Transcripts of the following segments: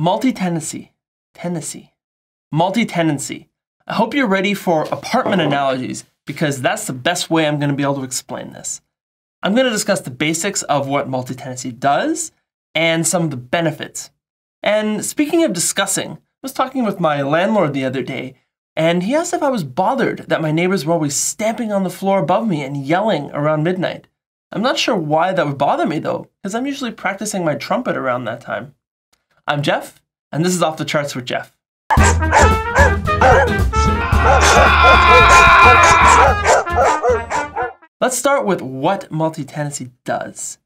multi-tenancy, tenancy, multi-tenancy. I hope you're ready for apartment analogies because that's the best way I'm going to be able to explain this. I'm going to discuss the basics of what multi-tenancy does and some of the benefits. And speaking of discussing, I was talking with my landlord the other day, and he asked if I was bothered that my neighbors were always stamping on the floor above me and yelling around midnight. I'm not sure why that would bother me though, because I'm usually practicing my trumpet around that time. I'm Jeff, and this is Off the Charts with Jeff. Let's start with what multi-tenancy does.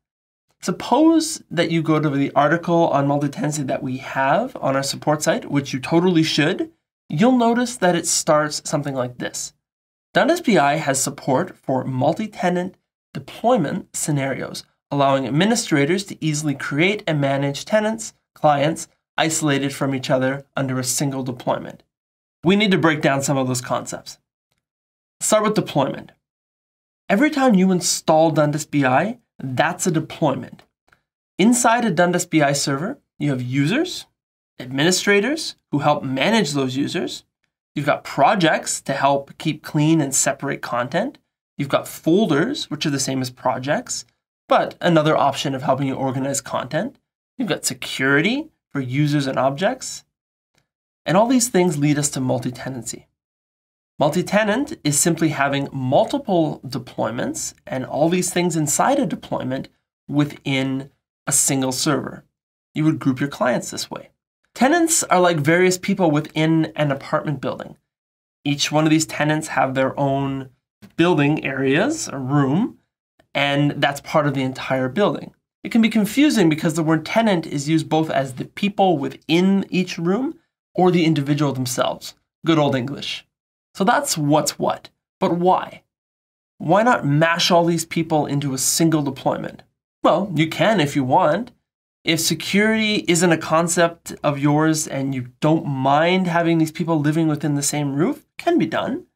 Suppose that you go to the article on multi-tenancy that we have on our support site, which you totally should, you'll notice that it starts something like this. BI has support for multi-tenant deployment scenarios, allowing administrators to easily create and manage tenants clients isolated from each other under a single deployment. We need to break down some of those concepts. Start with deployment. Every time you install Dundas BI, that's a deployment. Inside a Dundas BI server, you have users, administrators who help manage those users. You've got projects to help keep clean and separate content. You've got folders, which are the same as projects, but another option of helping you organize content. You've got security for users and objects. And all these things lead us to multi-tenancy. Multi-tenant is simply having multiple deployments and all these things inside a deployment within a single server. You would group your clients this way. Tenants are like various people within an apartment building. Each one of these tenants have their own building areas, a room, and that's part of the entire building. It can be confusing because the word tenant is used both as the people within each room or the individual themselves. Good old English. So that's what's what. But why? Why not mash all these people into a single deployment? Well, you can if you want. If security isn't a concept of yours and you don't mind having these people living within the same roof, can be done.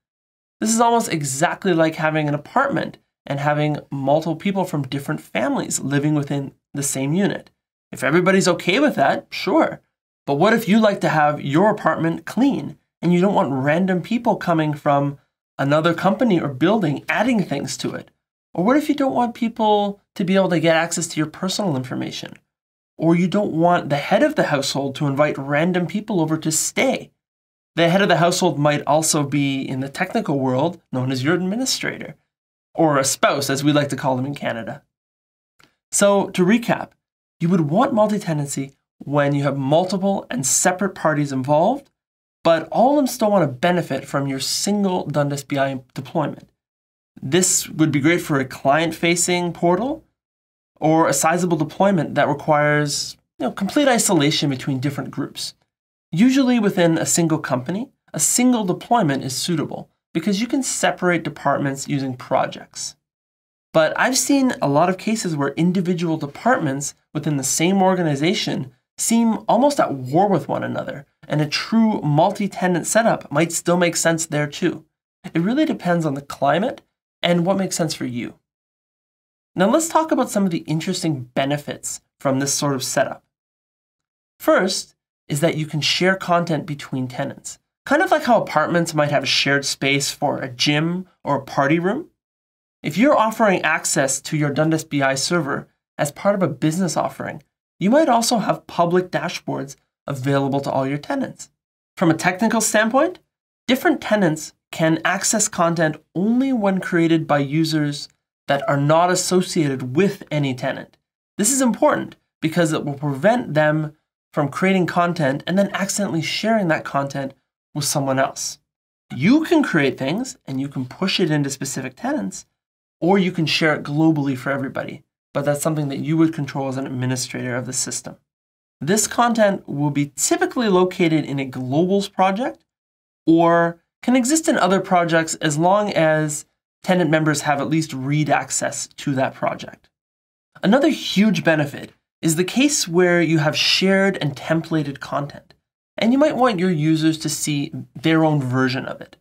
This is almost exactly like having an apartment and having multiple people from different families living within the same unit. If everybody's okay with that, sure. But what if you like to have your apartment clean and you don't want random people coming from another company or building adding things to it? Or what if you don't want people to be able to get access to your personal information? Or you don't want the head of the household to invite random people over to stay? The head of the household might also be, in the technical world, known as your administrator or a spouse, as we like to call them in Canada. So, to recap, you would want multi tenancy when you have multiple and separate parties involved, but all of them still want to benefit from your single Dundas BI deployment. This would be great for a client facing portal or a sizable deployment that requires you know, complete isolation between different groups. Usually within a single company, a single deployment is suitable, because you can separate departments using projects. But I've seen a lot of cases where individual departments within the same organization seem almost at war with one another, and a true multi tenant setup might still make sense there too. It really depends on the climate and what makes sense for you. Now, let's talk about some of the interesting benefits from this sort of setup. First is that you can share content between tenants. Kind of like how apartments might have a shared space for a gym or a party room. If you're offering access to your Dundas BI server as part of a business offering, you might also have public dashboards available to all your tenants. From a technical standpoint, different tenants can access content only when created by users that are not associated with any tenant. This is important because it will prevent them from creating content and then accidentally sharing that content with someone else. You can create things and you can push it into specific tenants, or you can share it globally for everybody, but that's something that you would control as an administrator of the system. This content will be typically located in a globals project or can exist in other projects as long as tenant members have at least read access to that project. Another huge benefit is the case where you have shared and templated content and you might want your users to see their own version of it.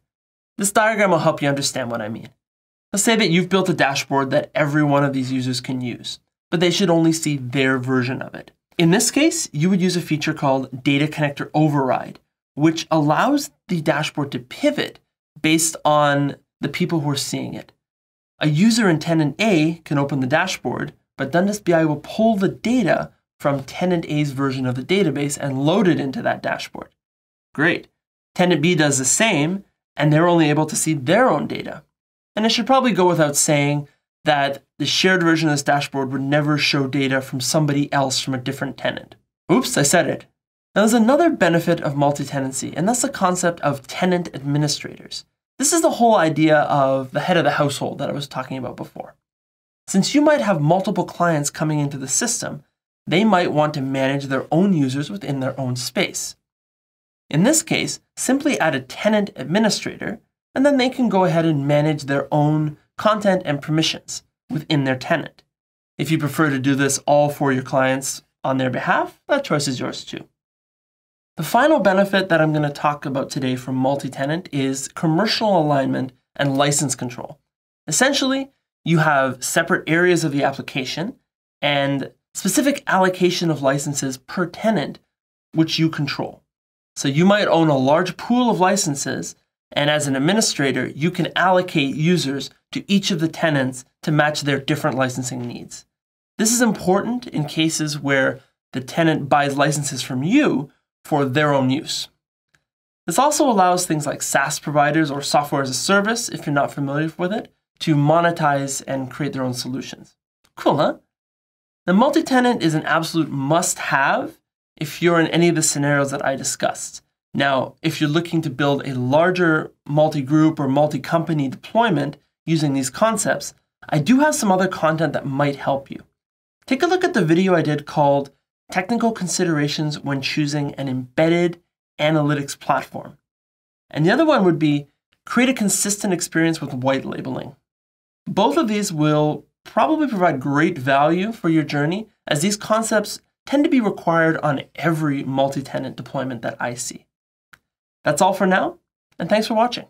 This diagram will help you understand what I mean. Let's say that you've built a dashboard that every one of these users can use, but they should only see their version of it. In this case, you would use a feature called Data Connector Override, which allows the dashboard to pivot based on the people who are seeing it. A user in tenant A can open the dashboard, but Dundas BI will pull the data from tenant A's version of the database and load it into that dashboard. Great. Tenant B does the same, and they're only able to see their own data. And it should probably go without saying that the shared version of this dashboard would never show data from somebody else from a different tenant. Oops, I said it. Now, there's another benefit of multi tenancy, and that's the concept of tenant administrators. This is the whole idea of the head of the household that I was talking about before. Since you might have multiple clients coming into the system, they might want to manage their own users within their own space. In this case, simply add a tenant administrator, and then they can go ahead and manage their own content and permissions within their tenant. If you prefer to do this all for your clients on their behalf, that choice is yours too. The final benefit that I'm going to talk about today from multi tenant is commercial alignment and license control. Essentially, you have separate areas of the application, and specific allocation of licenses per tenant, which you control. So you might own a large pool of licenses, and as an administrator, you can allocate users to each of the tenants to match their different licensing needs. This is important in cases where the tenant buys licenses from you for their own use. This also allows things like SaaS providers or software as a service, if you're not familiar with it, to monetize and create their own solutions. Cool, huh? The multi-tenant is an absolute must-have if you're in any of the scenarios that I discussed. Now, if you're looking to build a larger multi-group or multi-company deployment using these concepts, I do have some other content that might help you. Take a look at the video I did called Technical Considerations When Choosing an Embedded Analytics Platform. And the other one would be Create a Consistent Experience with White Labeling. Both of these will probably provide great value for your journey, as these concepts tend to be required on every multi tenant deployment that I see. That's all for now, and thanks for watching.